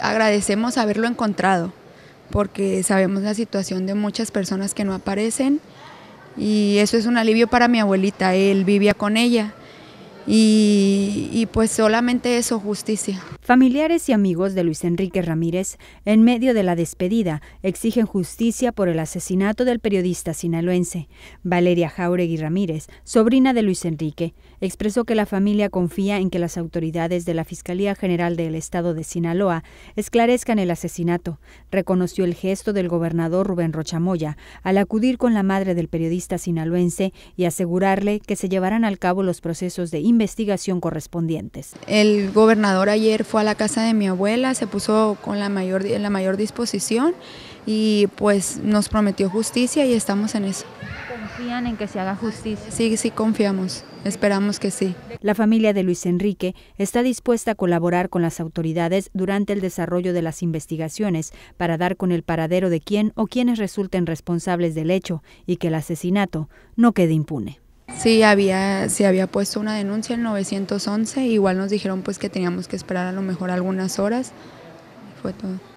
Agradecemos haberlo encontrado, porque sabemos la situación de muchas personas que no aparecen y eso es un alivio para mi abuelita, él vivía con ella y, pues solamente eso, justicia. Familiares y amigos de Luis Enrique Ramírez, en medio de la despedida, exigen justicia por el asesinato del periodista sinaloense. Valeria Jauregui Ramírez, sobrina de Luis Enrique, expresó que la familia confía en que las autoridades de la Fiscalía General del Estado de Sinaloa esclarezcan el asesinato. Reconoció el gesto del gobernador Rubén Rochamoya al acudir con la madre del periodista sinaloense y asegurarle que se llevarán al cabo los procesos de investigación correspondientes. El gobernador ayer fue a la casa de mi abuela, se puso con la mayor, la mayor disposición y pues nos prometió justicia y estamos en eso. ¿Confían en que se haga justicia? Sí, sí, confiamos. Esperamos que sí. La familia de Luis Enrique está dispuesta a colaborar con las autoridades durante el desarrollo de las investigaciones para dar con el paradero de quién o quienes resulten responsables del hecho y que el asesinato no quede impune. Sí había, había puesto una denuncia en 911, igual nos dijeron pues que teníamos que esperar a lo mejor algunas horas, fue todo.